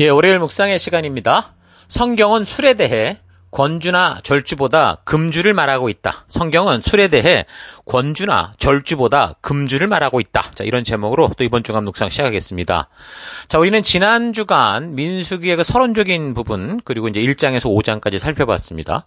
예, 월요일 묵상의 시간입니다. 성경은 술에 대해 권주나 절주보다 금주를 말하고 있다. 성경은 술에 대해 권주나 절주보다 금주를 말하고 있다. 자, 이런 제목으로 또 이번 주간 묵상 시작하겠습니다. 자, 우리는 지난 주간 민수기의 그 서론적인 부분, 그리고 이제 1장에서 5장까지 살펴봤습니다.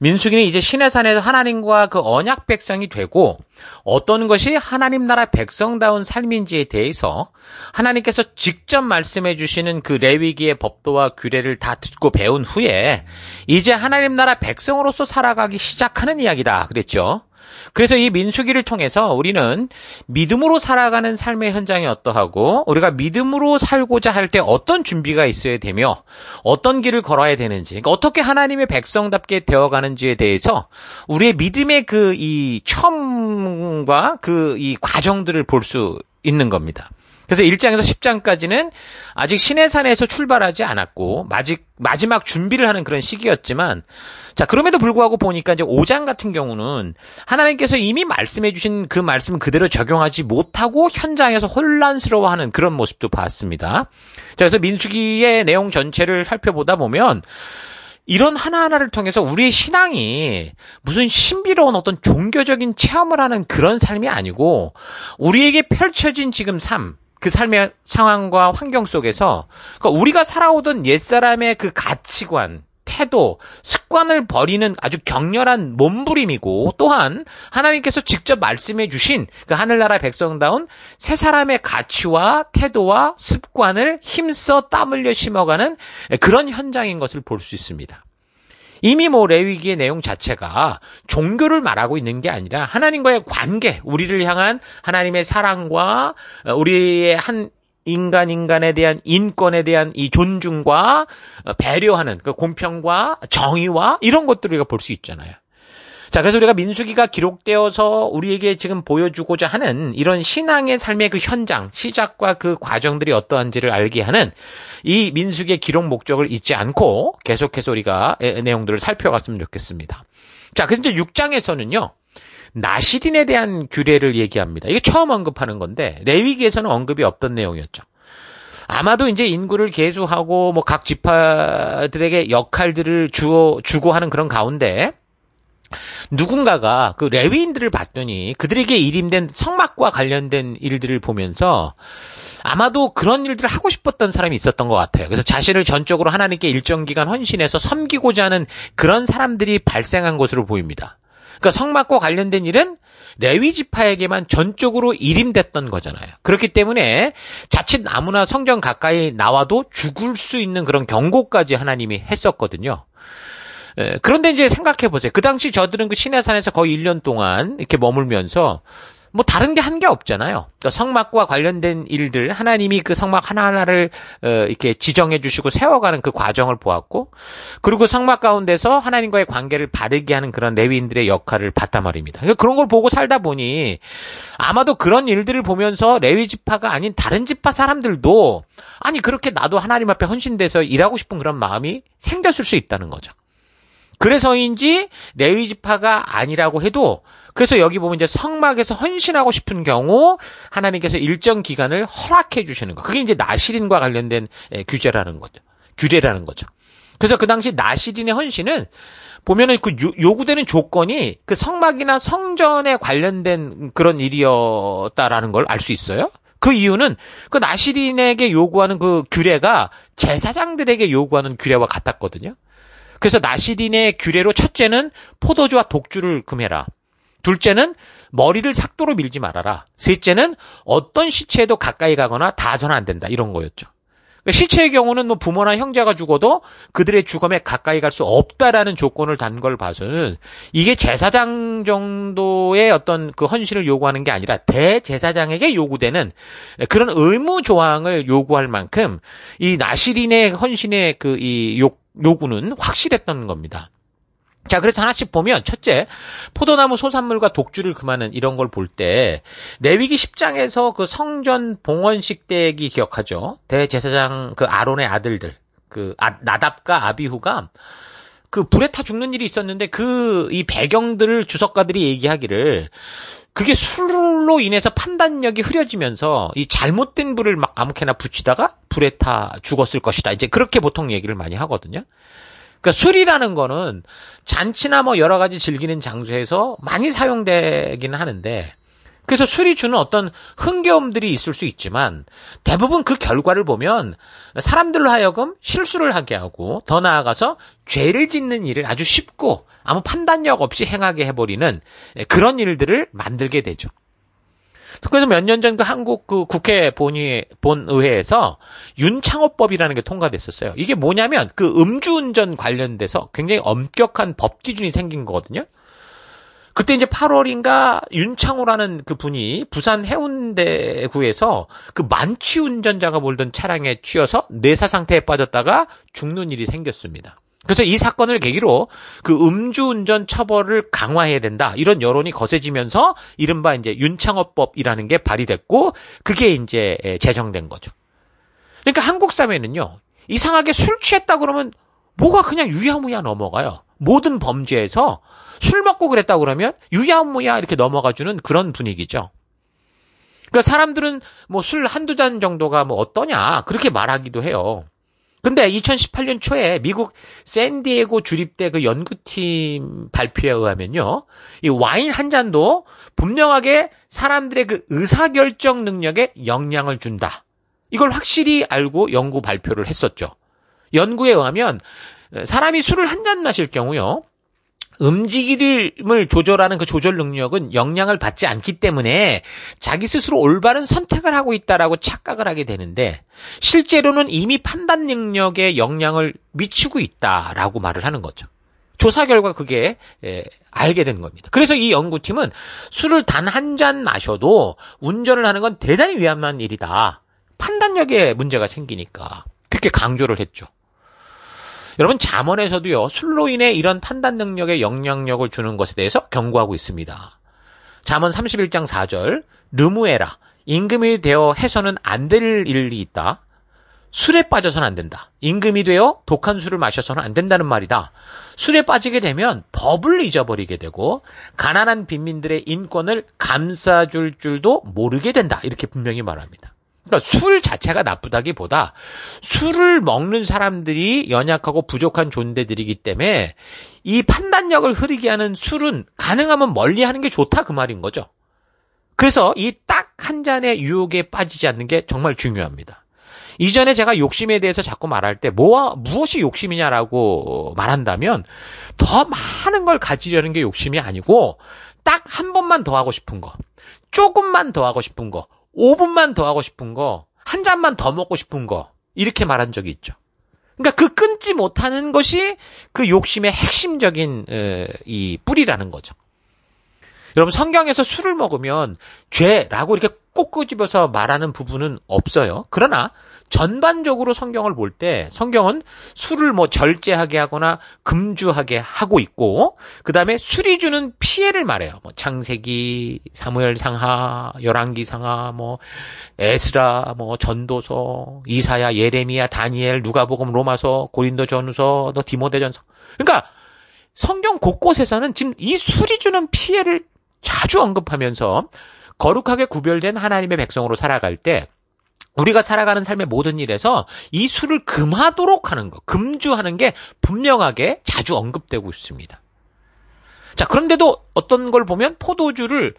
민수기는 이제 신해산에서 하나님과 그 언약 백성이 되고, 어떤 것이 하나님 나라 백성다운 삶인지에 대해서 하나님께서 직접 말씀해 주시는 그 레위기의 법도와 규례를 다 듣고 배운 후에 이제 하나님 나라 백성으로서 살아가기 시작하는 이야기다 그랬죠. 그래서 이 민수기를 통해서 우리는 믿음으로 살아가는 삶의 현장이 어떠하고 우리가 믿음으로 살고자 할 때 어떤 준비가 있어야 되며 어떤 길을 걸어야 되는지 그러니까 어떻게 하나님의 백성답게 되어가는지에 대해서 우리의 믿음의 그 이 처음과 그 이 과정들을 볼 수 있는 겁니다. 그래서 1장에서 10장까지는 아직 시내산에서 출발하지 않았고 마직, 마지막 준비를 하는 그런 시기였지만 자 그럼에도 불구하고 보니까 이제 5장 같은 경우는 하나님께서 이미 말씀해 주신 그 말씀 그대로 적용하지 못하고 현장에서 혼란스러워하는 그런 모습도 봤습니다. 자 그래서 민수기의 내용 전체를 살펴보다 보면 이런 하나하나를 통해서 우리의 신앙이 무슨 신비로운 어떤 종교적인 체험을 하는 그런 삶이 아니고 우리에게 펼쳐진 지금 삶, 그 삶의 상황과 환경 속에서 그러니까 우리가 살아오던 옛사람의 그 가치관 태도, 습관을 버리는 아주 격렬한 몸부림이고 또한 하나님께서 직접 말씀해 주신 그 하늘나라 백성다운 새 사람의 가치와 태도와 습관을 힘써 땀 흘려 심어가는 그런 현장인 것을 볼 수 있습니다. 이미 뭐 레위기의 내용 자체가 종교를 말하고 있는 게 아니라 하나님과의 관계, 우리를 향한 하나님의 사랑과 어, 우리의 한 인간 인간에 대한 인권에 대한 이 존중과 어, 배려하는 그 공평과 정의와 이런 것들을 우리가 볼 수 있잖아요. 자, 그래서 우리가 민수기가 기록되어서 우리에게 지금 보여주고자 하는 이런 신앙의 삶의 그 현장, 시작과 그 과정들이 어떠한지를 알게 하는 이 민수기의 기록 목적을 잊지 않고 계속해서 우리가 내용들을 살펴갔으면 좋겠습니다. 자, 그래서 이제 6장에서는요. 나시린에 대한 규례를 얘기합니다. 이게 처음 언급하는 건데 레위기에서는 언급이 없던 내용이었죠. 아마도 이제 인구를 계수하고 뭐 각 지파들에게 역할들을 주어 주고 하는 그런 가운데 누군가가 그 레위인들을 봤더니 그들에게 일임된 성막과 관련된 일들을 보면서 아마도 그런 일들을 하고 싶었던 사람이 있었던 것 같아요. 그래서 자신을 전적으로 하나님께 일정 기간 헌신해서 섬기고자 하는 그런 사람들이 발생한 것으로 보입니다. 그러니까 성막과 관련된 일은 레위 지파에게만 전적으로 일임됐던 거잖아요. 그렇기 때문에 자칫 아무나 성전 가까이 나와도 죽을 수 있는 그런 경고까지 하나님이 했었거든요. 예, 그런데 이제 생각해 보세요. 그 당시 저들은 그 신해산에서 거의 1년 동안 이렇게 머물면서 뭐 다른 게 한게 게 없잖아요. 그러니까 성막과 관련된 일들 하나님이 그 성막 하나하나를 어, 이렇게 지정해 주시고 세워가는 그 과정을 보았고 그리고 성막 가운데서 하나님과의 관계를 바르게 하는 그런 레위인들의 역할을 봤단 말입니다. 그러니까 그런 걸 보고 살다 보니 아마도 그런 일들을 보면서 레위 지파가 아닌 다른 지파 사람들도 아니 그렇게 나도 하나님 앞에 헌신돼서 일하고 싶은 그런 마음이 생겼을 수 있다는 거죠. 그래서인지 레위지파가 아니라고 해도 그래서 여기 보면 이제 성막에서 헌신하고 싶은 경우 하나님께서 일정 기간을 허락해 주시는 거. 그게 이제 나시린과 관련된 예, 규제라는 거죠. 규례라는 거죠. 그래서 그 당시 나시린의 헌신은 보면은 그 요구되는 조건이 그 성막이나 성전에 관련된 그런 일이었다라는 걸 알 수 있어요. 그 이유는 그 나시린에게 요구하는 그 규례가 제사장들에게 요구하는 규례와 같았거든요. 그래서 나시딘의 규례로 첫째는 포도주와 독주를 금해라. 둘째는 머리를 삭도로 밀지 말아라. 셋째는 어떤 시체에도 가까이 가거나 다선 안 된다. 이런 거였죠. 그러니까 시체의 경우는 뭐 부모나 형제가 죽어도 그들의 죽음에 가까이 갈 수 없다라는 조건을 단 걸 봐서는 이게 제사장 정도의 어떤 그 헌신을 요구하는 게 아니라 대제사장에게 요구되는 그런 의무 조항을 요구할 만큼 이 나시린의 헌신의 그이욕 요구는 확실했던 겁니다. 자, 그래서 하나씩 보면, 첫째, 포도나무 소산물과 독주를 금하는 이런 걸 볼 때, 레위기 10장에서 그 성전 봉헌식 대기 기억하죠? 대제사장 그 아론의 아들들, 그 아, 나답과 아비후가 그 불에 타 죽는 일이 있었는데 그 이 배경들을 주석가들이 얘기하기를 그게 술로 인해서 판단력이 흐려지면서 이 잘못된 불을 막 아무렇게나 붙이다가 불에 타 죽었을 것이다. 이제 그렇게 보통 얘기를 많이 하거든요. 그러니까 술이라는 거는 잔치나 뭐 여러 가지 즐기는 장소에서 많이 사용되기는 하는데 그래서 술이 주는 어떤 흥겨움들이 있을 수 있지만 대부분 그 결과를 보면 사람들로 하여금 실수를 하게 하고 더 나아가서 죄를 짓는 일을 아주 쉽고 아무 판단력 없이 행하게 해버리는 그런 일들을 만들게 되죠. 그래서 몇 년 전 그 한국 그 국회 본의 본의회에서 윤창호법이라는 게 통과됐었어요. 이게 뭐냐면 그 음주운전 관련돼서 굉장히 엄격한 법 기준이 생긴 거거든요. 그때 이제 8월인가 윤창호라는 그 분이 부산 해운대구에서 그 만취 운전자가 몰던 차량에 치여서 뇌사 상태에 빠졌다가 죽는 일이 생겼습니다. 그래서 이 사건을 계기로 그 음주운전 처벌을 강화해야 된다. 이런 여론이 거세지면서 이른바 이제 윤창호법이라는 게 발의됐고 그게 이제 제정된 거죠. 그러니까 한국 사회는요. 이상하게 술 취했다 그러면 뭐가 그냥 유야무야 넘어가요. 모든 범죄에서 술 먹고 그랬다 고 그러면 유야무야 이렇게 넘어가주는 그런 분위기죠. 그러니까 사람들은 뭐 술 한두 잔 정도가 뭐 어떠냐 그렇게 말하기도 해요. 근데 2018년 초에 미국 샌디에고 주립대 그 연구팀 발표에 의하면요. 이 와인 한 잔도 분명하게 사람들의 그 의사결정 능력에 영향을 준다. 이걸 확실히 알고 연구 발표를 했었죠. 연구에 의하면 사람이 술을 한 잔 마실 경우요. 움직임을 조절하는 그 조절 능력은 영향을 받지 않기 때문에 자기 스스로 올바른 선택을 하고 있다라고 착각을 하게 되는데 실제로는 이미 판단 능력에 영향을 미치고 있다라고 말을 하는 거죠. 조사 결과 그게 예, 알게 된 겁니다. 그래서 이 연구팀은 술을 단 한 잔 마셔도 운전을 하는 건 대단히 위험한 일이다. 판단력에 문제가 생기니까 그렇게 강조를 했죠. 여러분 잠언에서도요 술로 인해 이런 판단 능력에 영향력을 주는 것에 대해서 경고하고 있습니다. 잠언 31장 4절 르무에라 임금이 되어 해서는 안 될 일이 있다. 술에 빠져서는 안 된다. 임금이 되어 독한 술을 마셔서는 안 된다는 말이다. 술에 빠지게 되면 법을 잊어버리게 되고 가난한 빈민들의 인권을 감싸줄 줄도 모르게 된다. 이렇게 분명히 말합니다. 그러니까 술 자체가 나쁘다기보다 술을 먹는 사람들이 연약하고 부족한 존재들이기 때문에 이 판단력을 흐리게 하는 술은 가능하면 멀리 하는 게 좋다 그 말인 거죠. 그래서 이 딱 한 잔의 유혹에 빠지지 않는 게 정말 중요합니다. 이전에 제가 욕심에 대해서 자꾸 말할 때 뭐와 무엇이 욕심이냐라고 말한다면 더 많은 걸 가지려는 게 욕심이 아니고 딱 한 번만 더 하고 싶은 거, 조금만 더 하고 싶은 거, 5분만 더 하고 싶은 거, 한 잔만 더 먹고 싶은 거, 이렇게 말한 적이 있죠. 그러니까 그 끊지 못하는 것이 그 욕심의 핵심적인 이 뿌리라는 거죠. 여러분 성경에서 술을 먹으면 죄라고 이렇게 꼭 끄집어서 말하는 부분은 없어요. 그러나 전반적으로 성경을 볼 때 성경은 술을 뭐 절제하게 하거나 금주하게 하고 있고 그다음에 술이 주는 피해를 말해요. 뭐 창세기, 사무엘상하, 열왕기상하, 뭐 에스라, 뭐 전도서, 이사야, 예레미야, 다니엘, 누가복음, 로마서, 고린도전서, 너 디모데전서. 그러니까 성경 곳곳에서는 지금 이 술이 주는 피해를 자주 언급하면서 거룩하게 구별된 하나님의 백성으로 살아갈 때 우리가 살아가는 삶의 모든 일에서 이 술을 금하도록 하는 것, 금주하는 게 분명하게 자주 언급되고 있습니다. 자, 그런데도 어떤 걸 보면 포도주를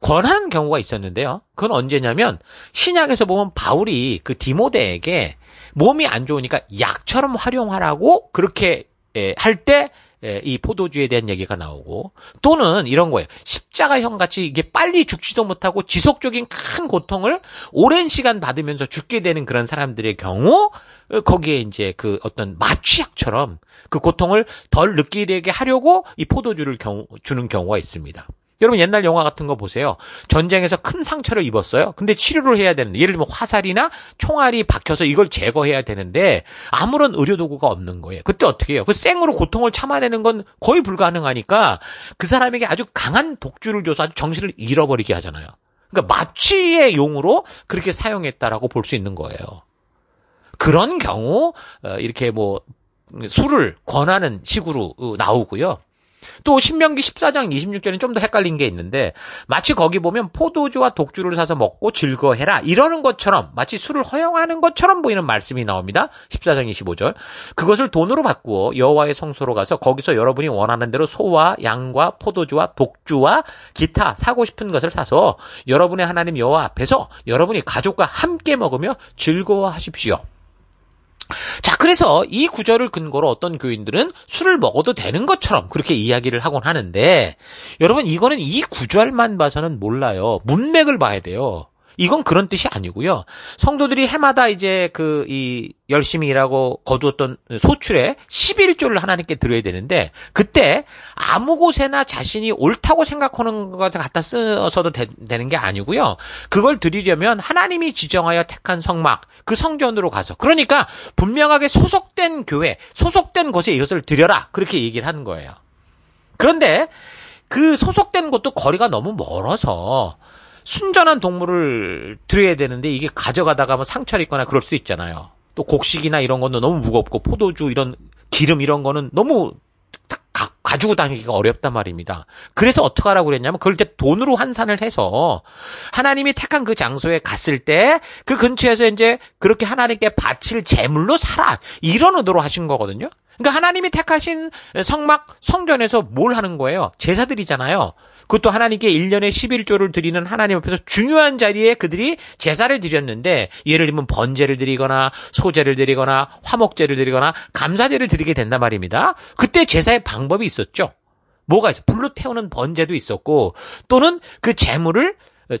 권하는 경우가 있었는데요. 그건 언제냐면 신약에서 보면 바울이 그 디모데에게 몸이 안 좋으니까 약처럼 활용하라고 그렇게 예, 할때 예, 이 포도주에 대한 얘기가 나오고 또는 이런 거예요. 십자가형 같이 이게 빨리 죽지도 못하고 지속적인 큰 고통을 오랜 시간 받으면서 죽게 되는 그런 사람들의 경우 어, 거기에 이제 그 어떤 마취약처럼 그 고통을 덜 느끼게 하려고 이 포도주를 경우, 주는 경우가 있습니다. 여러분 옛날 영화 같은 거 보세요. 전쟁에서 큰 상처를 입었어요. 근데 치료를 해야 되는데 예를 들면 화살이나 총알이 박혀서 이걸 제거해야 되는데 아무런 의료 도구가 없는 거예요. 그때 어떻게 해요? 그 생으로 고통을 참아내는 건 거의 불가능하니까 그 사람에게 아주 강한 독주를 줘서 아주 정신을 잃어버리게 하잖아요. 그러니까 마취의 용으로 그렇게 사용했다라고 볼 수 있는 거예요. 그런 경우 어, 이렇게 뭐 술을 권하는 식으로 어, 나오고요. 또 신명기 14장 26절은 좀 더 헷갈린 게 있는데 마치 거기 보면 포도주와 독주를 사서 먹고 즐거해라 워 이러는 것처럼 마치 술을 허용하는 것처럼 보이는 말씀이 나옵니다. 14장 25절. 그것을 돈으로 바꾸어 여호와의 성소로 가서 거기서 여러분이 원하는 대로 소와 양과 포도주와 독주와 기타 사고 싶은 것을 사서 여러분의 하나님 여호와 앞에서 여러분이 가족과 함께 먹으며 즐거워하십시오. 자, 그래서 이 구절을 근거로 어떤 교인들은 술을 먹어도 되는 것처럼 그렇게 이야기를 하곤 하는데, 여러분, 이거는 이 구절만 봐서는 몰라요. 문맥을 봐야 돼요. 이건 그런 뜻이 아니고요. 성도들이 해마다 이제 그 이 열심히 일하고 거두었던 소출의 11조를 하나님께 드려야 되는데 그때 아무 곳에나 자신이 옳다고 생각하는 것 갖다 쓰서도 되, 되는 게 아니고요. 그걸 드리려면 하나님이 지정하여 택한 성막 그 성전으로 가서 그러니까 분명하게 소속된 교회 소속된 곳에 이것을 드려라 그렇게 얘기를 하는 거예요. 그런데 그 소속된 곳도 거리가 너무 멀어서 순전한 동물을 드려야 되는데 이게 가져가다가 뭐 상처를 입거나 그럴 수 있잖아요. 또 곡식이나 이런 것도 너무 무겁고 포도주 이런 기름 이런 거는 너무 가, 가지고 다니기가 어렵단 말입니다. 그래서 어떻게 하라고 그랬냐면 그럴때 돈으로 환산을 해서 하나님이 택한 그 장소에 갔을 때 그 근처에서 이제 그렇게 하나님께 바칠 제물로 살아 이런 의도로 하신 거거든요. 그러니까 하나님이 택하신 성막 성전에서 뭘 하는 거예요? 제사들이잖아요. 그것도 하나님께 1년에 11조를 드리는 하나님 앞에서 중요한 자리에 그들이 제사를 드렸는데 예를 들면 번제를 드리거나 소제를 드리거나 화목제를 드리거나 감사제를 드리게 된단 말입니다. 그때 제사의 방법이 있었죠. 뭐가 있어? 불로 태우는 번제도 있었고 또는 그 재물을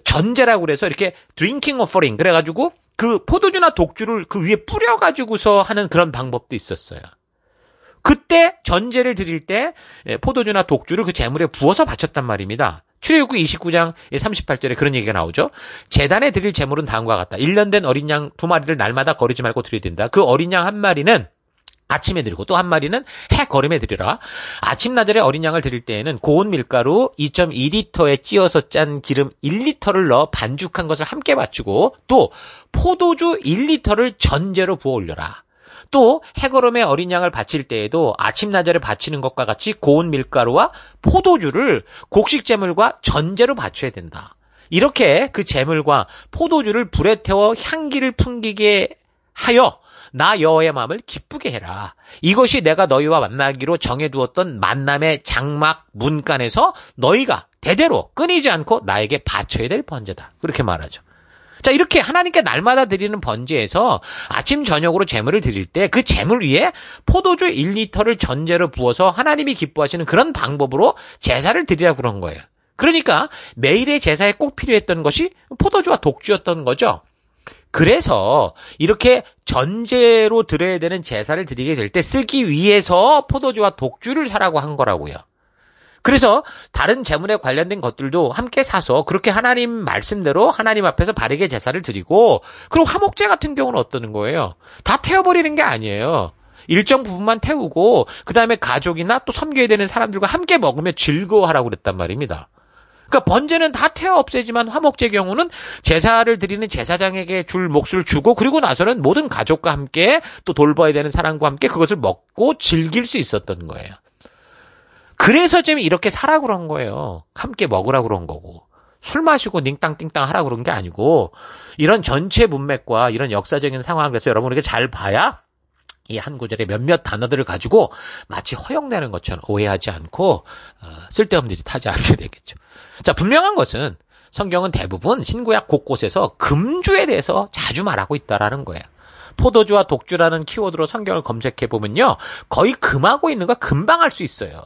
전제라고 그래서 이렇게 드링킹 오퍼링 그래 가지고 그 포도주나 독주를 그 위에 뿌려 가지고서 하는 그런 방법도 있었어요. 그때 전제를 드릴 때 예, 포도주나 독주를 그 재물에 부어서 바쳤단 말입니다. 출애굽기 29장 38절에 그런 얘기가 나오죠. 재단에 드릴 재물은 다음과 같다. 1년 된 어린 양 두 마리를 날마다 거르지 말고 드려야 된다. 그 어린 양 한 마리는 아침에 드리고 또 한 마리는 해거름에 드리라. 아침 나절에 어린 양을 드릴 때에는 고운 밀가루 2.2리터에 찌어서 짠 기름 1리터를 넣어 반죽한 것을 함께 맞추고 또 포도주 1리터를 전제로 부어 올려라. 또해거음의 어린 양을 바칠 때에도 아침나절에 바치는 것과 같이 고운 밀가루와 포도주를 곡식 재물과 전제로 바쳐야 된다. 이렇게 그재물과 포도주를 불에 태워 향기를 풍기게 하여 나 여호와의 마음을 기쁘게 해라. 이것이 내가 너희와 만나기로 정해두었던 만남의 장막 문간에서 너희가 대대로 끊이지 않고 나에게 바쳐야 될 번제다. 그렇게 말하죠. 자, 이렇게 하나님께 날마다 드리는 번제에서 아침 저녁으로 제물을 드릴 때 그 제물 위에 포도주 1리터를 전제로 부어서 하나님이 기뻐하시는 그런 방법으로 제사를 드리라 그런 거예요. 그러니까 매일의 제사에 꼭 필요했던 것이 포도주와 독주였던 거죠. 그래서 이렇게 전제로 드려야 되는 제사를 드리게 될 때 쓰기 위해서 포도주와 독주를 사라고 한 거라고요. 그래서 다른 재물에 관련된 것들도 함께 사서 그렇게 하나님 말씀대로 하나님 앞에서 바르게 제사를 드리고 그리고 화목제 같은 경우는 어떠는 거예요? 다 태워버리는 게 아니에요. 일정 부분만 태우고 그다음에 가족이나 또 섬겨야 되는 사람들과 함께 먹으며 즐거워하라고 그랬단 말입니다. 그러니까 번제는 다 태워 없애지만 화목제 경우는 제사를 드리는 제사장에게 줄 몫을 주고 그리고 나서는 모든 가족과 함께 또 돌봐야 되는 사람과 함께 그것을 먹고 즐길 수 있었던 거예요. 그래서 지금 이렇게 사라 그런 거예요. 함께 먹으라 그런 거고. 술 마시고 닝땅띵땅 하라 그런 게 아니고 이런 전체 문맥과 이런 역사적인 상황에서 여러분에게 잘 봐야 이 한 구절의 몇몇 단어들을 가지고 마치 허용되는 것처럼 오해하지 않고 어, 쓸데없는 짓 하지 않게 되겠죠. 자 분명한 것은 성경은 대부분 신구약 곳곳에서 금주에 대해서 자주 말하고 있다라는 거예요. 포도주와 독주라는 키워드로 성경을 검색해 보면요, 거의 금하고 있는 거 금방 알 수 있어요.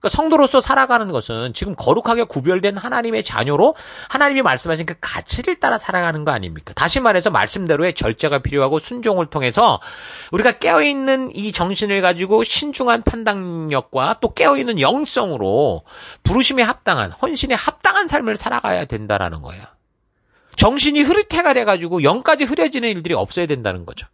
그러니까 성도로서 살아가는 것은 지금 거룩하게 구별된 하나님의 자녀로 하나님이 말씀하신 그 가치를 따라 살아가는 거 아닙니까? 다시 말해서 말씀대로의 절제가 필요하고 순종을 통해서 우리가 깨어있는 이 정신을 가지고 신중한 판단력과 또 깨어있는 영성으로 부르심에 합당한 헌신에 합당한 삶을 살아가야 된다라는 거예요. 정신이 흐릿해가 돼가지고 영까지 흐려지는 일들이 없어야 된다는 거죠.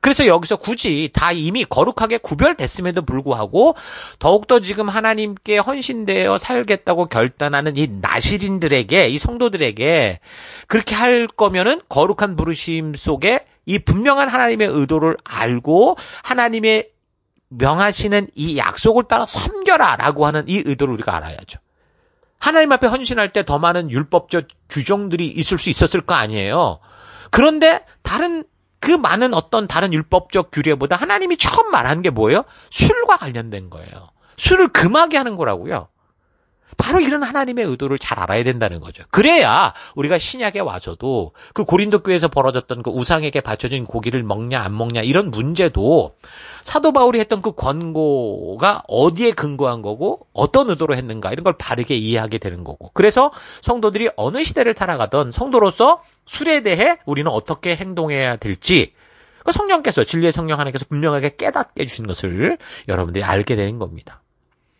그래서 여기서 굳이 다 이미 거룩하게 구별됐음에도 불구하고 더욱더 지금 하나님께 헌신되어 살겠다고 결단하는 이 나시린들에게 이 성도들에게 그렇게 할 거면은 거룩한 부르심 속에 이 분명한 하나님의 의도를 알고 하나님의 명하시는 이 약속을 따라 섬겨라라고 하는 이 의도를 우리가 알아야죠. 하나님 앞에 헌신할 때 더 많은 율법적 규정들이 있을 수 있었을 거 아니에요. 그런데 다른 그 많은 어떤 다른 율법적 규례보다 하나님이 처음 말한 게 뭐예요? 술과 관련된 거예요. 술을 금하게 하는 거라고요. 바로 이런 하나님의 의도를 잘 알아야 된다는 거죠. 그래야 우리가 신약에 와서도 그 고린도 교회에서 벌어졌던 그 우상에게 바쳐진 고기를 먹냐 안 먹냐 이런 문제도 사도 바울이 했던 그 권고가 어디에 근거한 거고 어떤 의도로 했는가 이런 걸 바르게 이해하게 되는 거고. 그래서 성도들이 어느 시대를 살아가던 성도로서 술에 대해 우리는 어떻게 행동해야 될지 그 성령께서 진리의 성령 하나님께서 분명하게 깨닫게 해 주신 것을 여러분들이 알게 되는 겁니다.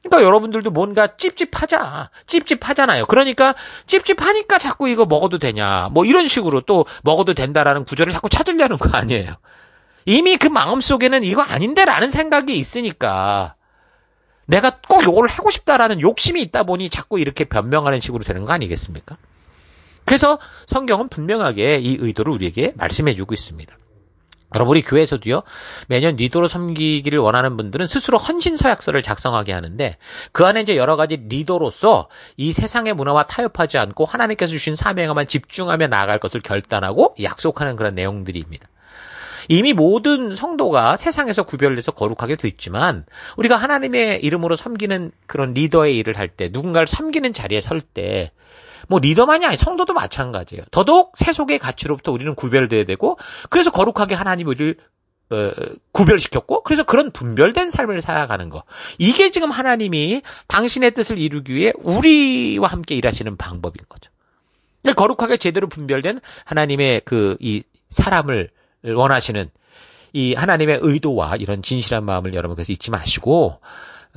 그러니까 여러분들도 뭔가 찝찝하자. 찝찝하잖아요. 그러니까 찝찝하니까 자꾸 이거 먹어도 되냐. 뭐 이런 식으로 또 먹어도 된다라는 구절을 자꾸 찾으려는 거 아니에요. 이미 그 마음 속에는 이거 아닌데라는 생각이 있으니까 내가 꼭 요걸 하고 싶다라는 욕심이 있다 보니 자꾸 이렇게 변명하는 식으로 되는 거 아니겠습니까? 그래서 성경은 분명하게 이 의도를 우리에게 말씀해 주고 있습니다. 여러분 우리 교회에서도요 매년 리더로 섬기기를 원하는 분들은 스스로 헌신 서약서를 작성하게 하는데 그 안에 이제 여러 가지 리더로서 이 세상의 문화와 타협하지 않고 하나님께서 주신 사명에만 집중하며 나아갈 것을 결단하고 약속하는 그런 내용들입니다. 이미 모든 성도가 세상에서 구별돼서 거룩하게 됐지만 우리가 하나님의 이름으로 섬기는 그런 리더의 일을 할 때 누군가를 섬기는 자리에 설때 뭐 리더만이 아니 성도도 마찬가지예요. 더더욱 세속의 가치로부터 우리는 구별돼야 되고 그래서 거룩하게 하나님 우리를 어, 구별시켰고 그래서 그런 분별된 삶을 살아가는 거 이게 지금 하나님이 당신의 뜻을 이루기 위해 우리와 함께 일하시는 방법인 거죠. 그러니까 거룩하게 제대로 분별된 하나님의 그 이 사람을 원하시는 이 하나님의 의도와 이런 진실한 마음을 여러분 께서 잊지 마시고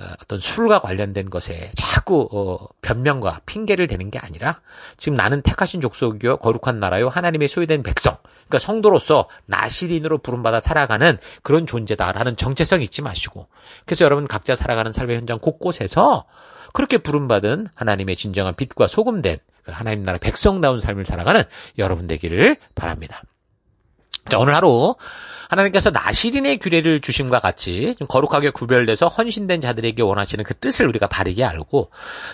어, 어떤 술과 관련된 것에 자꾸 어, 변명과 핑계를 대는 게 아니라 지금 나는 택하신 족속이요 거룩한 나라요 하나님의 소유된 백성 그러니까 성도로서 나시린으로 부름받아 살아가는 그런 존재다라는 정체성 잊지 마시고 그래서 여러분 각자 살아가는 삶의 현장 곳곳에서 그렇게 부름받은 하나님의 진정한 빛과 소금된 그 하나님 나라 백성다운 삶을 살아가는 여러분 되기를 바랍니다. 자, 오늘 하루 하나님께서 나시린의 규례를 주심과 같이 거룩하게 구별돼서 헌신된 자들에게 원하시는 그 뜻을 우리가 바르게 알고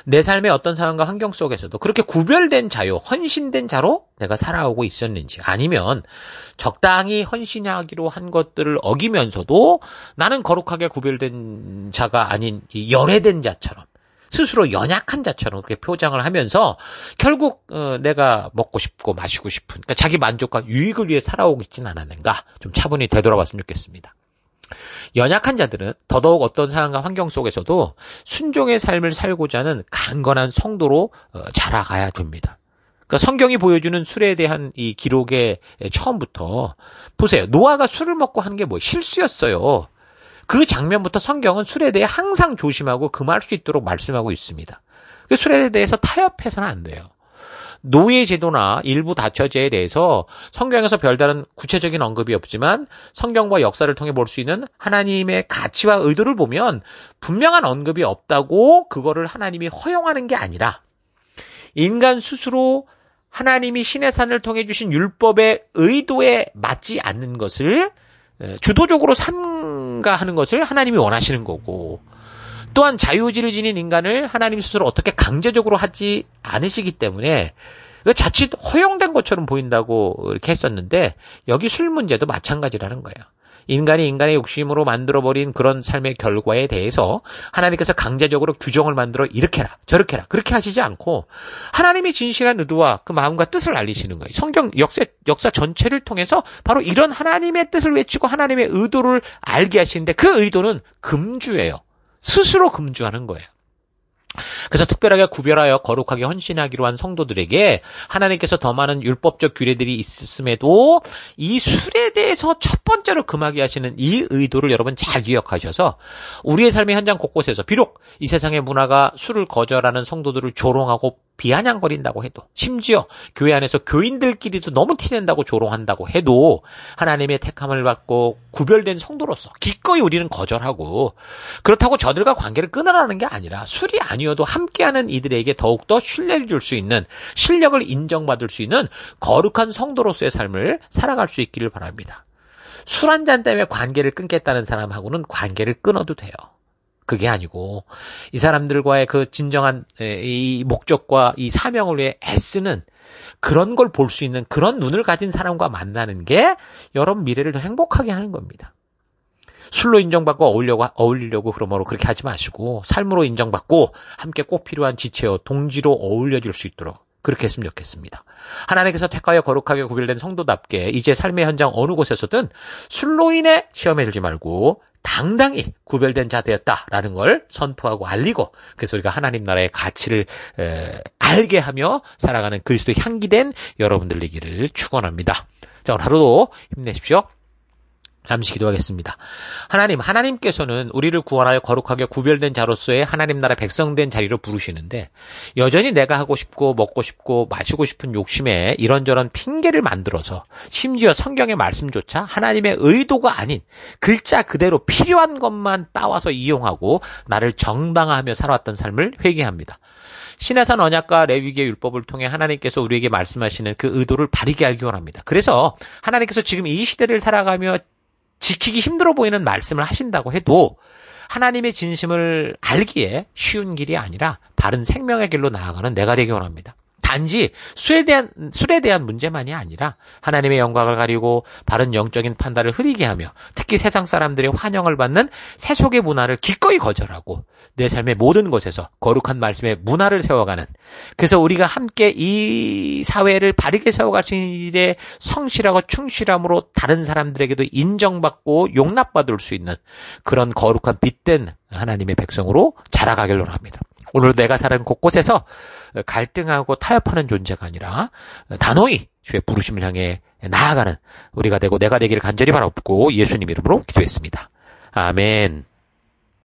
내 삶의 어떤 상황과 환경 속에서도 그렇게 구별된 자요, 헌신된 자로 내가 살아오고 있었는지 아니면 적당히 헌신하기로 한 것들을 어기면서도 나는 거룩하게 구별된 자가 아닌 열애된 자처럼 스스로 연약한 자처럼 그렇게 표장을 하면서 결국 어, 내가 먹고 싶고 마시고 싶은 그러니까 자기 만족과 유익을 위해 살아오고 있지는 않았는가 좀 차분히 되돌아봤으면 좋겠습니다. 연약한 자들은 더더욱 어떤 상황과 환경 속에서도 순종의 삶을 살고자 하는 강건한 성도로 어, 자라가야 됩니다. 그러니까 성경이 보여주는 술에 대한 이 기록의 처음부터 보세요. 노아가 술을 먹고 한 게 뭐 실수였어요. 그 장면부터 성경은 술에 대해 항상 조심하고 금할 수 있도록 말씀하고 있습니다. 그 술에 대해서 타협해서는 안 돼요. 노예 제도나 일부 다처제에 대해서 성경에서 별다른 구체적인 언급이 없지만 성경과 역사를 통해 볼 수 있는 하나님의 가치와 의도를 보면 분명한 언급이 없다고 그거를 하나님이 허용하는 게 아니라 인간 스스로 하나님이 신의 산을 통해 주신 율법의 의도에 맞지 않는 것을 주도적으로 삼 하는가 하는 것을 하나님이 원하시는 거고 또한 자유의지를 지닌 인간을 하나님 스스로 어떻게 강제적으로 하지 않으시기 때문에 그 자칫 허용된 것처럼 보인다고 이렇게 했었는데 여기 술 문제도 마찬가지라는 거예요. 인간이 인간의 욕심으로 만들어버린 그런 삶의 결과에 대해서 하나님께서 강제적으로 규정을 만들어 이렇게 해라, 저렇게 해라, 그렇게 하시지 않고 하나님이 진실한 의도와 그 마음과 뜻을 알리시는 거예요. 성경 역사, 역사 전체를 통해서 바로 이런 하나님의 뜻을 외치고 하나님의 의도를 알게 하시는데 그 의도는 금주예요. 스스로 금주하는 거예요. 그래서 특별하게 구별하여 거룩하게 헌신하기로 한 성도들에게 하나님께서 더 많은 율법적 규례들이 있음에도 이 술에 대해서 첫 번째로 금하게 하시는 이 의도를 여러분 잘 기억하셔서 우리의 삶의 현장 곳곳에서 비록 이 세상의 문화가 술을 거절하는 성도들을 조롱하고 비아냥거린다고 해도 심지어 교회 안에서 교인들끼리도 너무 티낸다고 조롱한다고 해도 하나님의 택함을 받고 구별된 성도로서 기꺼이 우리는 거절하고 그렇다고 저들과 관계를 끊으라는 게 아니라 술이 아니어도 함께하는 이들에게 더욱더 신뢰를 줄 수 있는 실력을 인정받을 수 있는 거룩한 성도로서의 삶을 살아갈 수 있기를 바랍니다. 술 한 잔 때문에 관계를 끊겠다는 사람하고는 관계를 끊어도 돼요. 그게 아니고 이 사람들과의 그 진정한 이 목적과 이 사명을 위해 애쓰는 그런 걸 볼 수 있는 그런 눈을 가진 사람과 만나는 게 여러분 미래를 더 행복하게 하는 겁니다. 술로 인정받고 어울려고, 어울리려고 그러므로 그렇게 하지 마시고 삶으로 인정받고 함께 꼭 필요한 지체와 동지로 어울려질 수 있도록 그렇게 했으면 좋겠습니다. 하나님께서 택하여 거룩하게 구별된 성도답게 이제 삶의 현장 어느 곳에서든 술로 인해 시험에 들지 말고 당당히 구별된 자 되었다라는 걸 선포하고 알리고 그래서 우리가 하나님 나라의 가치를 에, 알게 하며 살아가는 그리스도 향기된 여러분들 되기를 축원합니다. 자, 오늘 하루도 힘내십시오. 잠시 기도하겠습니다. 하나님, 하나님께서는 우리를 구원하여 거룩하게 구별된 자로서의 하나님 나라 백성된 자리로 부르시는데 여전히 내가 하고 싶고 먹고 싶고 마시고 싶은 욕심에 이런저런 핑계를 만들어서 심지어 성경의 말씀조차 하나님의 의도가 아닌 글자 그대로 필요한 것만 따와서 이용하고 나를 정당화하며 살아왔던 삶을 회개합니다. 신해산 언약과 레위기의 율법을 통해 하나님께서 우리에게 말씀하시는 그 의도를 바르게 알기 원합니다. 그래서 하나님께서 지금 이 시대를 살아가며 지키기 힘들어 보이는 말씀을 하신다고 해도 하나님의 진심을 알기에 쉬운 길이 아니라 바른 생명의 길로 나아가는 내가 되기 원합니다. 단지 술에 대한 술에 대한 문제만이 아니라 하나님의 영광을 가리고 바른 영적인 판단을 흐리게 하며 특히 세상 사람들의 환영을 받는 세속의 문화를 기꺼이 거절하고 내 삶의 모든 것에서 거룩한 말씀의 문화를 세워가는 그래서 우리가 함께 이 사회를 바르게 세워갈 수 있는 일에 성실하고 충실함으로 다른 사람들에게도 인정받고 용납받을 수 있는 그런 거룩한 빛된 하나님의 백성으로 자라가길 원합니다. 오늘 내가 사는 곳곳에서 갈등하고 타협하는 존재가 아니라 단호히 주의 부르심을 향해 나아가는 우리가 되고 내가 되기를 간절히 바라옵고 예수님 이름으로 기도했습니다. 아멘.